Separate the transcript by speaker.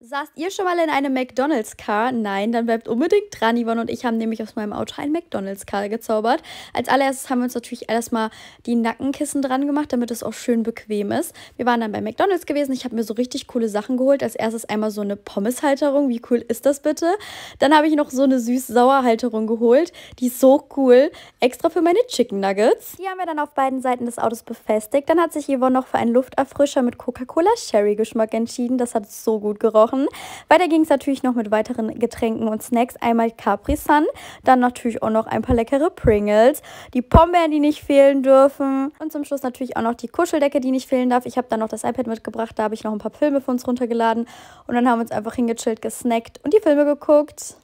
Speaker 1: Saßt ihr schon mal in einem McDonalds-Car? Nein, dann bleibt unbedingt dran. Yvonne und ich haben nämlich aus meinem Auto einen McDonalds-Car gezaubert. Als allererstes haben wir uns natürlich erstmal die Nackenkissen dran gemacht, damit es auch schön bequem ist. Wir waren dann bei McDonalds gewesen. Ich habe mir so richtig coole Sachen geholt. Als erstes einmal so eine Pommeshalterung. Wie cool ist das bitte? Dann habe ich noch so eine süß-sauer-Halterung geholt. Die ist so cool. Extra für meine Chicken Nuggets. Die haben wir dann auf beiden Seiten des Autos befestigt. Dann hat sich Yvonne noch für einen Lufterfrischer mit Coca-Cola-Sherry-Geschmack entschieden. Das hat so gut gerochen gesprochen. Weiter ging es natürlich noch mit weiteren Getränken und Snacks. Einmal Capri Sun, dann natürlich auch noch ein paar leckere Pringles, die Pombeeren, die nicht fehlen dürfen und zum Schluss natürlich auch noch die Kuscheldecke, die nicht fehlen darf. Ich habe dann noch das iPad mitgebracht, da habe ich noch ein paar Filme für uns runtergeladen und dann haben wir uns einfach hingechillt, gesnackt und die Filme geguckt.